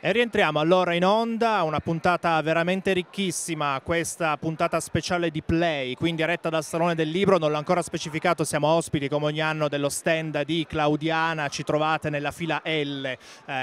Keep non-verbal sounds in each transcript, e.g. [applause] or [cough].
E rientriamo allora in onda, una puntata veramente ricchissima, questa puntata speciale di Play, quindi retta dal Salone del Libro, non l'ho ancora specificato, siamo ospiti come ogni anno dello stand di Claudiana, ci trovate nella fila L, eh,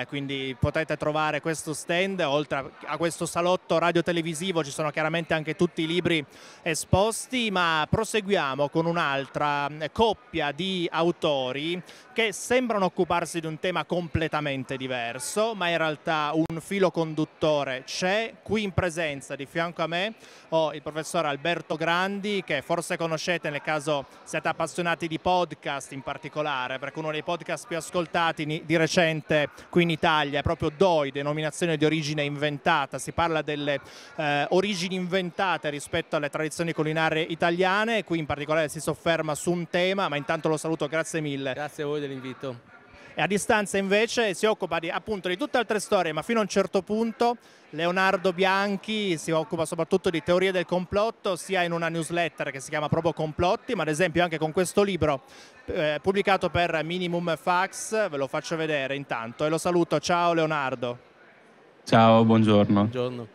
quindi potete trovare questo stand, oltre a questo salotto radiotelevisivo ci sono chiaramente anche tutti i libri esposti, ma proseguiamo con un'altra eh, coppia di autori che sembrano occuparsi di un tema completamente diverso, ma in realtà un filo conduttore. C'è qui in presenza, di fianco a me, ho il professor Alberto Grandi, che forse conoscete nel caso siate appassionati di podcast in particolare, perché uno dei podcast più ascoltati di recente qui in Italia è proprio DOI, denominazione di origine inventata. Si parla delle eh, origini inventate rispetto alle tradizioni culinarie italiane, qui in particolare si sofferma su un tema, ma intanto lo saluto, grazie mille. Grazie a voi dell'invito e a distanza invece si occupa di, appunto di tutte altre storie, ma fino a un certo punto Leonardo Bianchi si occupa soprattutto di teorie del complotto, sia in una newsletter che si chiama proprio Complotti, ma ad esempio anche con questo libro eh, pubblicato per Minimum Fax, ve lo faccio vedere intanto e lo saluto, ciao Leonardo. Ciao, buongiorno. Buongiorno.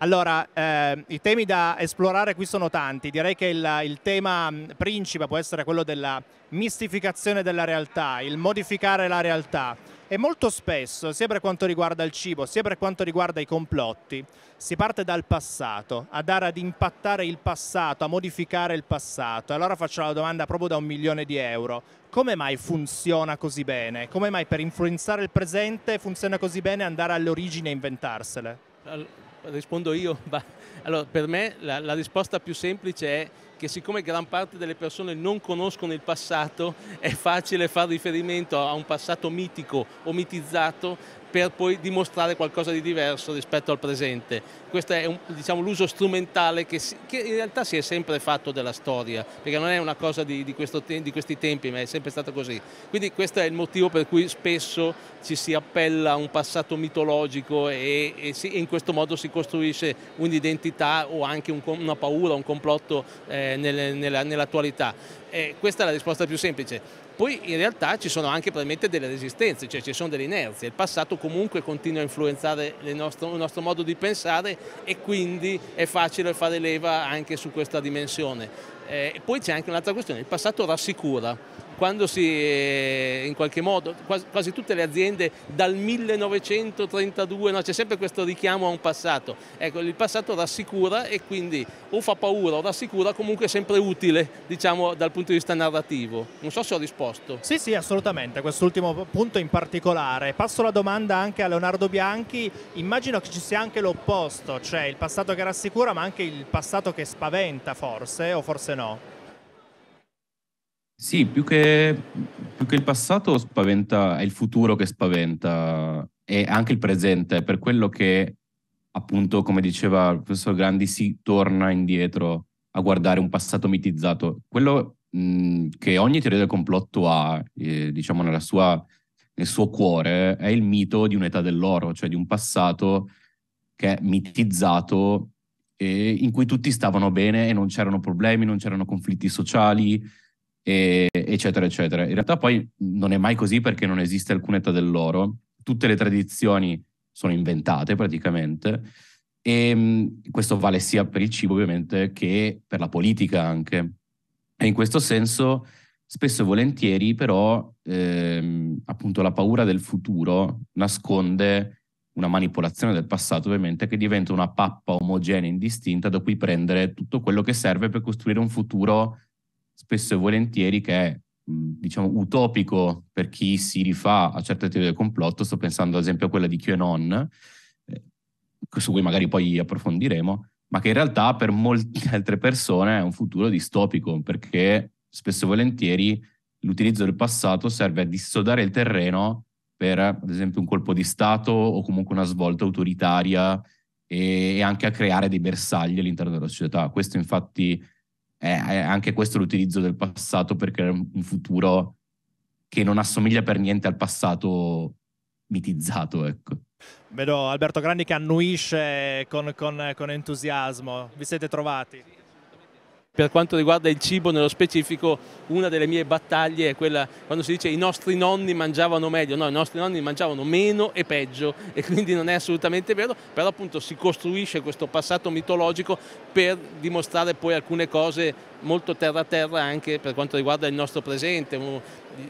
Allora, eh, i temi da esplorare qui sono tanti, direi che il, il tema mm, principe può essere quello della mistificazione della realtà, il modificare la realtà e molto spesso, sia per quanto riguarda il cibo, sia per quanto riguarda i complotti, si parte dal passato, a dare ad impattare il passato, a modificare il passato. allora faccio la domanda proprio da un milione di euro. Come mai funziona così bene? Come mai per influenzare il presente funziona così bene andare all'origine origini e inventarsele? rispondo io. [laughs] Allora, per me la, la risposta più semplice è che siccome gran parte delle persone non conoscono il passato, è facile fare riferimento a un passato mitico o mitizzato per poi dimostrare qualcosa di diverso rispetto al presente. Questo è diciamo, l'uso strumentale che, si, che, in realtà si è sempre fatto della storia, perché non è una cosa di, di, questo, di, questi tempi, ma è sempre stato così. Quindi questo è il motivo per cui spesso ci si appella a un passato mitologico e, e, si, e in questo modo si costruisce un'identità o anche un, una paura, un complotto eh, nell'attualità. Nell eh, questa è la risposta più semplice poi in realtà ci sono anche probabilmente delle resistenze, cioè ci sono delle inerzie, il passato comunque continua a influenzare il nostro, il nostro modo di pensare e quindi è facile fare leva anche su questa dimensione. Eh, poi c'è anche un'altra questione, il passato rassicura, quando si, eh, in qualche modo, quasi, tutte le aziende dal 1932, no? c'è sempre questo richiamo a un passato. Ecco, il passato rassicura e quindi o fa paura o rassicura, comunque è sempre utile, diciamo, dal punto di vista narrativo. Non so se ho risposto. Sì, sì, assolutamente, quest'ultimo punto in particolare. Passo la domanda anche a Leonardo Bianchi, immagino che ci sia anche l'opposto, cioè il passato che rassicura ma anche il passato che spaventa forse o forse no? Sì, più che, più che, il passato spaventa, è il futuro che spaventa e anche il presente, per quello che appunto, come diceva il professor Grandi, si torna indietro a guardare un passato mitizzato. Quello mh, che ogni teoria del complotto ha, eh, diciamo, sua, nel suo cuore, è il mito di un'età dell'oro, cioè di un passato che è mitizzato in cui tutti stavano bene e non c'erano problemi, non c'erano conflitti sociali, e, eccetera, eccetera. In realtà poi non è mai così perché non esiste alcuna età dell'oro, tutte le tradizioni sono inventate praticamente e ehm, questo vale sia per il cibo ovviamente che per la politica anche. E in questo senso spesso e volentieri però ehm, appunto la paura del futuro nasconde una manipolazione del passato ovviamente che diventa una pappa omogenea indistinta da cui prendere tutto quello che serve per costruire un futuro spesso e volentieri che è diciamo utopico per chi si rifà a certe teorie del complotto, sto pensando ad esempio a quella di QAnon, eh, su cui magari poi approfondiremo, ma che in realtà per molte [laughs] altre persone è un futuro distopico, perché spesso e volentieri l'utilizzo del passato serve a dissodare il terreno per, ad esempio, un colpo di Stato o comunque una svolta autoritaria e, anche a creare dei bersagli all'interno della società. Questo infatti è, eh, eh, anche questo l'utilizzo del passato per creare un futuro che non assomiglia per niente al passato mitizzato, ecco. Vedo Alberto Grandi che annuisce con, con, con entusiasmo. Vi siete trovati? per quanto riguarda il cibo nello specifico, una delle mie battaglie è quella quando si dice i nostri nonni mangiavano meglio, no, i nostri nonni mangiavano meno e peggio e quindi non è assolutamente vero, però appunto si costruisce questo passato mitologico per dimostrare poi alcune cose molto terra a terra anche per quanto riguarda il nostro presente,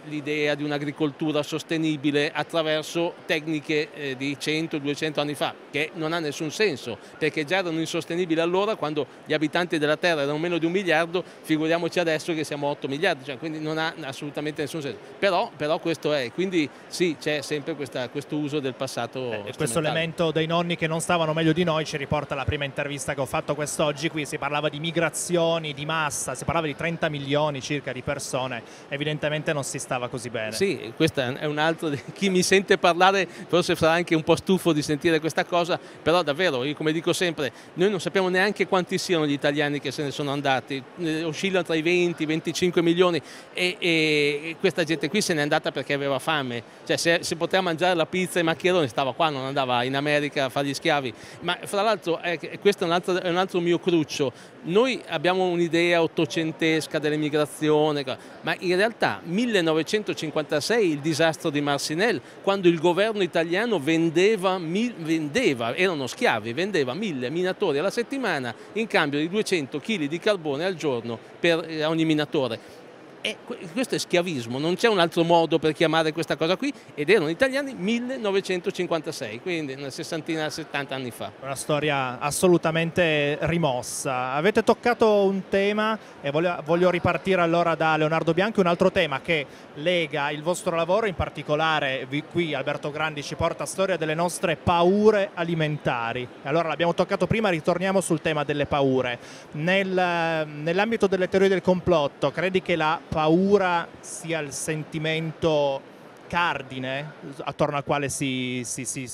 l'idea di un'agricoltura sostenibile attraverso tecniche eh, di 100-200 anni fa, che non ha nessun senso, perché già erano insostenibili allora quando gli abitanti della Terra erano meno di un miliardo, figuriamoci adesso che siamo 8 miliardi, cioè, quindi non ha assolutamente nessun senso. Però, però questo è, quindi sì, c'è sempre questa, questo uso del passato. Eh, questo elemento dei nonni che non stavano meglio di noi ci riporta alla prima intervista che ho fatto quest'oggi, qui si parlava di migrazioni, di massa, massa, si parlava di 30 milioni circa di persone, evidentemente non si stava così bene. Sì, questo è un altro, chi mi sente parlare forse sarà anche un po' stufo di sentire questa cosa, però davvero, io come dico sempre, noi non sappiamo neanche quanti siano gli italiani che se ne sono andati, eh, oscillano tra i 20 25 milioni e, e, questa gente qui se n'è andata perché aveva fame, cioè se, se poteva mangiare la pizza e i maccheroni stava qua, non andava in America a fare gli schiavi, ma fra l'altro eh, questo è un altro, è un altro mio cruccio, noi abbiamo un'idea ottocentesca dell'emigrazione, ma in realtà 1956 il disastro di Marsinel, quando il governo italiano vendeva, vendeva erano schiavi, vendeva mille minatori alla settimana in cambio di 200 kg di carbone al giorno per eh, ogni minatore eh, e questo è schiavismo, non c'è un altro modo per chiamare questa cosa qui ed erano italiani 1956, quindi una sessantina, 70 anni fa. Una storia assolutamente rimossa. Avete toccato un tema e voglio, voglio ripartire allora da Leonardo Bianchi, un altro tema che lega il vostro lavoro, in particolare qui Alberto Grandi ci porta a storia delle nostre paure alimentari. Allora l'abbiamo toccato prima, ritorniamo sul tema delle paure. Nel, nell'ambito delle teorie del complotto, credi che la paura sia il sentimento cardine attorno al quale si, si, si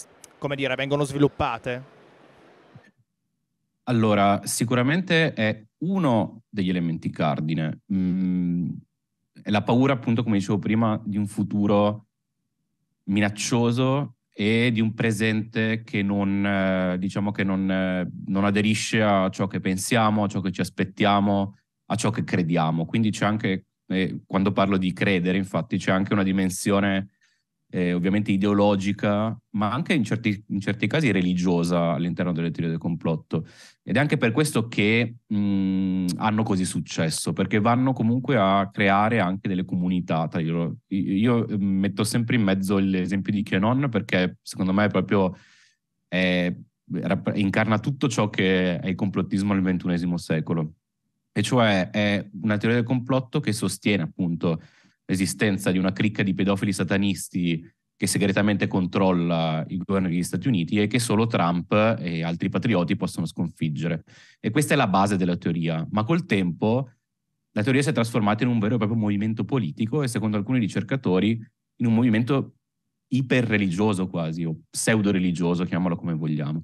dire, vengono sviluppate? Allora, sicuramente è uno degli elementi cardine. Mm, è la paura, appunto, come dicevo prima, di un futuro minaccioso e di un presente che non, eh, diciamo che non, eh, non aderisce a ciò che pensiamo, a ciò che ci aspettiamo, a ciò che crediamo. Quindi c'è anche e quando parlo di credere, infatti, c'è anche una dimensione eh, ovviamente ideologica, ma anche in certi, in certi, casi religiosa all'interno delle teorie del complotto. Ed è anche per questo che mh, mm, hanno così successo, perché vanno comunque a creare anche delle comunità tra loro. Io, mm, metto sempre in mezzo l'esempio di Kenon perché secondo me è proprio... È, incarna tutto ciò che è il complottismo nel XXI secolo e cioè è una teoria del complotto che sostiene appunto l'esistenza di una cricca di pedofili satanisti che segretamente controlla il governo degli Stati Uniti e che solo Trump e altri patrioti possono sconfiggere. E questa è la base della teoria, ma col tempo la teoria si è trasformata in un vero e proprio movimento politico e secondo alcuni ricercatori in un movimento iperreligioso quasi, o pseudo-religioso, chiamiamolo come vogliamo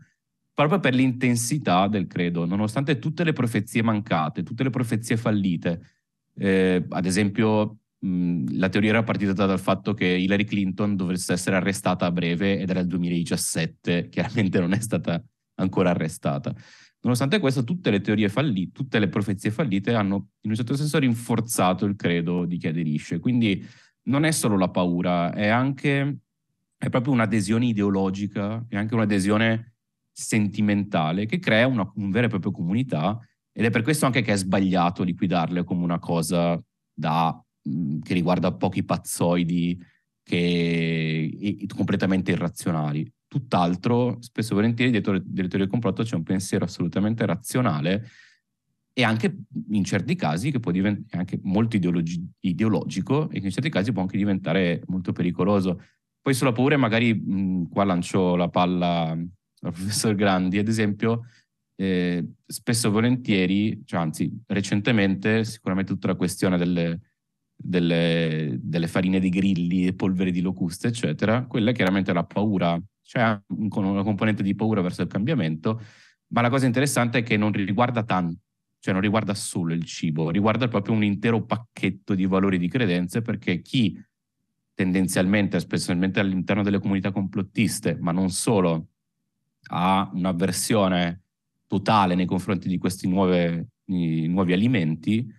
proprio per l'intensità del credo, nonostante tutte le profezie mancate, tutte le profezie fallite. Eh, ad esempio, mh, la teoria era partita dal fatto che Hillary Clinton dovesse essere arrestata a breve ed era il 2017, [laughs] chiaramente non è stata ancora arrestata. Nonostante questo, tutte le teorie fallite, tutte le profezie fallite hanno in un certo senso rinforzato il credo di chi aderisce. Quindi non è solo la paura, è anche è proprio un'adesione ideologica, è anche un'adesione sentimentale che crea una, una vera e propria comunità ed è per questo anche che è sbagliato liquidarle come una cosa da, mm, che riguarda pochi pazzoidi che, e, completamente irrazionali. Tutt'altro, spesso e volentieri, dietro, dietro del complotto c'è un pensiero assolutamente razionale e anche in certi casi che può diventare anche molto ideologi- ideologico e che in certi casi può anche diventare molto pericoloso. Poi sulla paura magari mh, mm, qua lancio la palla dal professor Grandi, ad esempio, eh, spesso e volentieri, cioè anzi recentemente, sicuramente tutta la questione delle, delle, delle farine di grilli, e polvere di locuste, eccetera, quella chiaramente è la paura, cioè con una componente di paura verso il cambiamento, ma la cosa interessante è che non riguarda tanto, cioè non riguarda solo il cibo, riguarda proprio un intero pacchetto di valori e di credenze, perché chi tendenzialmente, specialmente all'interno delle comunità complottiste, ma non solo, ha un'avversione totale nei confronti di questi nuove, nuovi alimenti,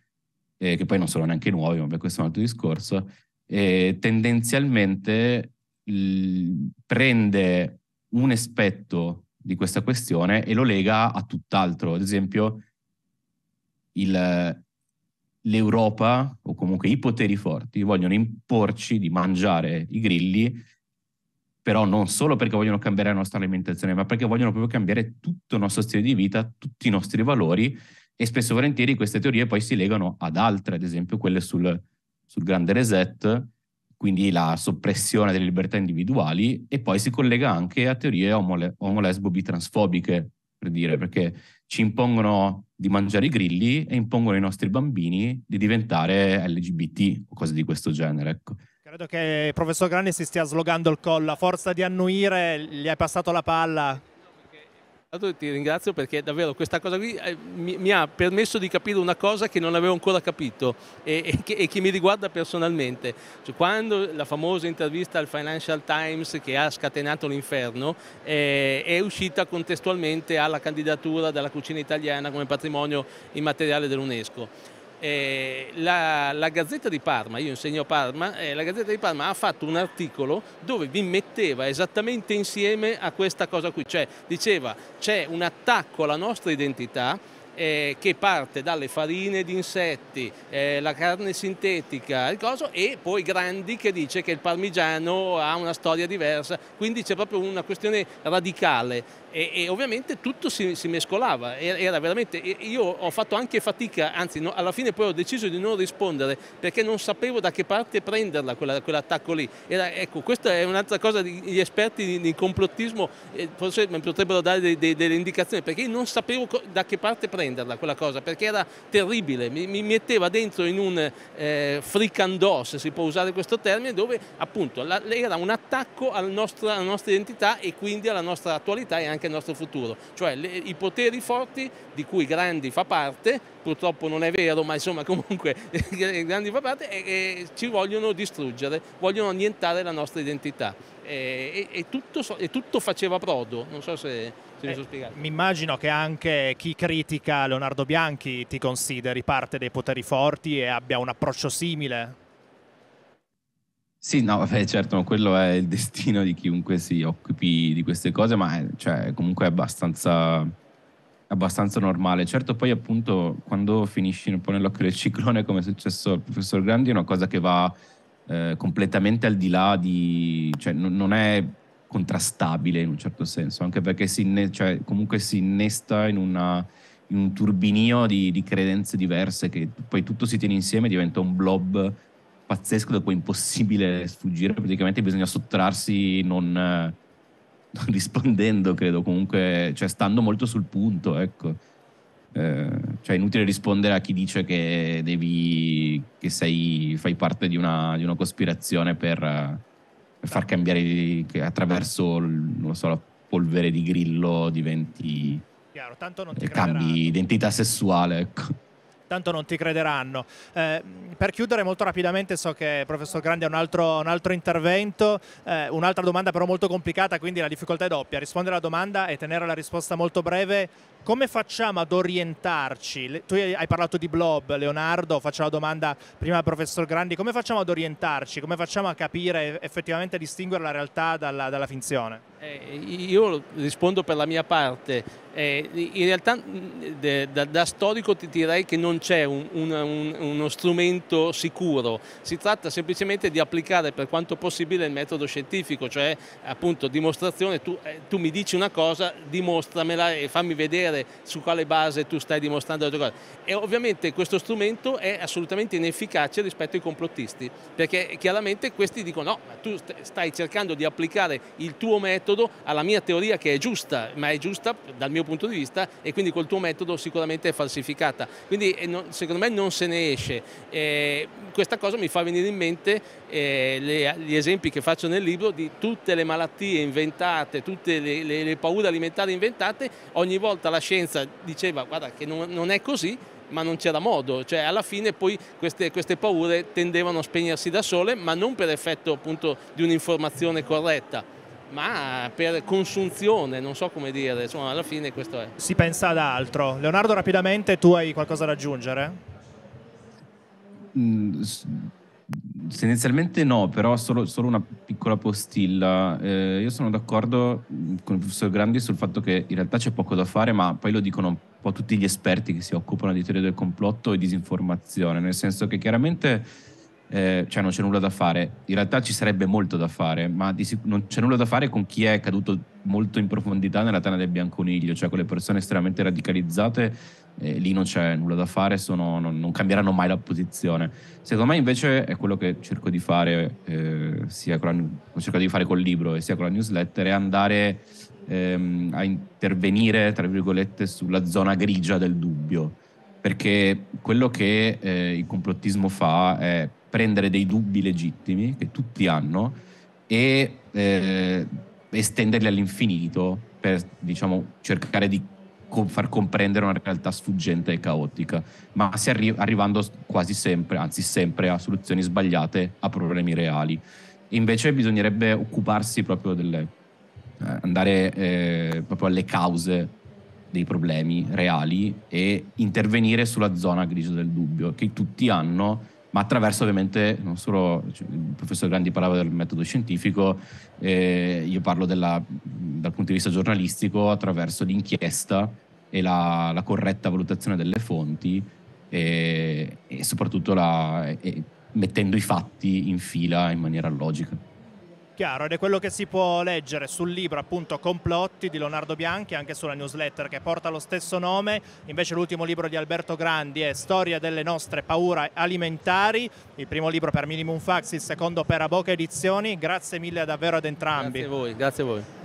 eh, che poi non sono neanche nuovi, ma questo è un altro discorso, eh, tendenzialmente l- prende un aspetto di questa questione e lo lega a tutt'altro. Ad esempio, il, l'Europa o comunque i poteri forti vogliono imporci di mangiare i grilli però non solo perché vogliono cambiare la nostra alimentazione, ma perché vogliono proprio cambiare tutto il nostro stile di vita, tutti i nostri valori e spesso e volentieri queste teorie poi si legano ad altre, ad esempio quelle sul, sul grande reset, quindi la soppressione delle libertà individuali e poi si collega anche a teorie omolesbo-bitransfobiche, per dire, perché ci impongono di mangiare i grilli e impongono ai nostri bambini di diventare LGBT o cose di questo genere. Ecco. Credo che il professor Grani si stia slogando il collo, a forza di annuire gli hai passato la palla. Ti ringrazio perché davvero questa cosa qui eh, mi, ha permesso di capire una cosa che non avevo ancora capito e, che, mi riguarda personalmente. Cioè, quando la famosa intervista al Financial Times che ha scatenato l'inferno eh, è uscita contestualmente alla candidatura della cucina italiana come patrimonio immateriale dell'UNESCO. Eh, la, la, Gazzetta di Parma, io insegno Parma, eh, la Gazzetta di Parma ha fatto un articolo dove vi metteva esattamente insieme a questa cosa qui, cioè diceva c'è un attacco alla nostra identità eh, che parte dalle farine di insetti, eh, la carne sintetica il coso, e poi Grandi che dice che il parmigiano ha una storia diversa, quindi c'è proprio una questione radicale e, e ovviamente tutto si, si mescolava, era veramente, io ho fatto anche fatica, anzi no, alla fine poi ho deciso di non rispondere perché non sapevo da che parte prenderla quell'attacco quell lì, era, ecco questa è un'altra cosa, gli esperti di, di complottismo eh, forse mi potrebbero dare dei, dei, delle indicazioni perché io non sapevo da che parte prenderla quella cosa perché era terribile, mi, mi metteva dentro in un eh, fricandò se si può usare questo termine dove appunto la, era un attacco al nostra, alla nostra identità e quindi alla nostra attualità e anche anche il nostro futuro, cioè le, i poteri forti di cui Grandi fa parte, purtroppo non è vero, ma insomma [laughs] comunque Grandi fa parte, e, e ci vogliono distruggere, vogliono annientare la nostra identità. E, e, tutto, e tutto faceva prodo, non so se, eh, mi immagino che anche chi critica Leonardo Bianchi ti consideri parte dei poteri forti e abbia un approccio simile. Sì, no, vabbè, certo, quello è il destino di chiunque si occupi di queste cose, ma è, cioè, comunque è abbastanza, abbastanza, normale. Certo, poi appunto quando finisci un po' nell'occhio del ciclone, come è successo al professor Grandi, è una cosa che va eh, completamente al di là di... cioè n- non è contrastabile in un certo senso, anche perché si inne- cioè, comunque si innesta in, una, in un turbinio di, di credenze diverse che poi tutto si tiene insieme e diventa un blob pazzesco dopo è impossibile sfuggire, praticamente bisogna sottrarsi non, eh, non [laughs] rispondendo, credo comunque, cioè stando molto sul punto, ecco. Eh, cioè è inutile rispondere a chi dice che devi che sei, fai parte di una, di una cospirazione per, per, eh, far cambiare attraverso non so, la polvere di grillo diventi Chiaro, tanto non ti cambi crederanno. identità sessuale ecco tanto non ti crederanno. Eh, per chiudere molto rapidamente so che il professor Grandi ha un altro, un altro intervento, eh, un'altra domanda però molto complicata, quindi la difficoltà è doppia, rispondere alla domanda e tenere la risposta molto breve. Come facciamo ad orientarci? Tu hai parlato di blob, Leonardo, faccio la domanda prima al professor Grandi, come facciamo ad orientarci? Come facciamo a capire effettivamente, distinguere la realtà dalla, dalla finzione? Eh, io rispondo per la mia parte, eh, in realtà mm, de, da, da, storico ti direi che non c'è un, un, un, uno strumento sicuro, si tratta semplicemente di applicare per quanto possibile il metodo scientifico, cioè appunto dimostrazione, tu, eh, tu mi dici una cosa, dimostramela e fammi vedere su quale base tu stai dimostrando le tue cose. E ovviamente questo strumento è assolutamente inefficace rispetto ai complottisti, perché chiaramente questi dicono no, ma tu stai cercando di applicare il tuo metodo metodo, alla mia teoria che è giusta, ma è giusta dal mio punto di vista e quindi col tuo metodo sicuramente è falsificata. Quindi eh, secondo me non se ne esce. Eh, questa cosa mi fa venire in mente eh, le, gli esempi che faccio nel libro di tutte le malattie inventate, tutte le, le, le paure alimentari inventate, ogni volta la scienza diceva guarda che non, non è così ma non c'era modo, cioè alla fine poi queste, queste, paure tendevano a spegnersi da sole, ma non per effetto appunto di un'informazione corretta ma per consunzione, non so come dire, insomma alla fine questo è. Si pensa ad altro. Leonardo rapidamente tu hai qualcosa da aggiungere? Mm, tendenzialmente no, però solo, solo una piccola postilla. Eh, io sono d'accordo mm, con il professor Grandi sul fatto che in realtà c'è poco da fare, ma poi lo dicono un po' tutti gli esperti che si occupano di teoria del complotto e disinformazione, nel senso che chiaramente eh, cioè non c'è nulla da fare. In realtà ci sarebbe molto da fare, ma di, non c'è nulla da fare con chi è caduto molto in profondità nella tana del bianconiglio, cioè con le persone estremamente radicalizzate, eh, lì non c'è nulla da fare, sono, non, non, cambieranno mai la posizione. Secondo me invece è quello che cerco di fare, eh, sia con la, cerco di fare col libro e sia con la newsletter, è andare ehm, a intervenire, tra virgolette, sulla zona grigia del dubbio. Perché quello che eh, il complottismo fa è prendere dei dubbi legittimi che tutti hanno e eh, estenderli all'infinito per diciamo, cercare di com- far comprendere una realtà sfuggente e caotica, ma si arri- arrivando quasi sempre, anzi sempre, a soluzioni sbagliate, a problemi reali. Invece bisognerebbe occuparsi proprio delle, eh, andare eh, proprio alle cause dei problemi reali e intervenire sulla zona grigia del dubbio che tutti hanno ma attraverso ovviamente non solo il professor Grandi parlava del metodo scientifico, eh, io parlo della, dal punto di vista giornalistico attraverso l'inchiesta e la, la corretta valutazione delle fonti e, e soprattutto la, e, mettendo i fatti in fila in maniera logica. Chiaro, ed è quello che si può leggere sul libro appunto Complotti di Leonardo Bianchi, anche sulla newsletter che porta lo stesso nome, invece l'ultimo libro di Alberto Grandi è Storia delle nostre paure alimentari, il primo libro per Minimum Fax, il secondo per Aboca Edizioni, grazie mille davvero ad entrambi. Grazie a voi, grazie a voi.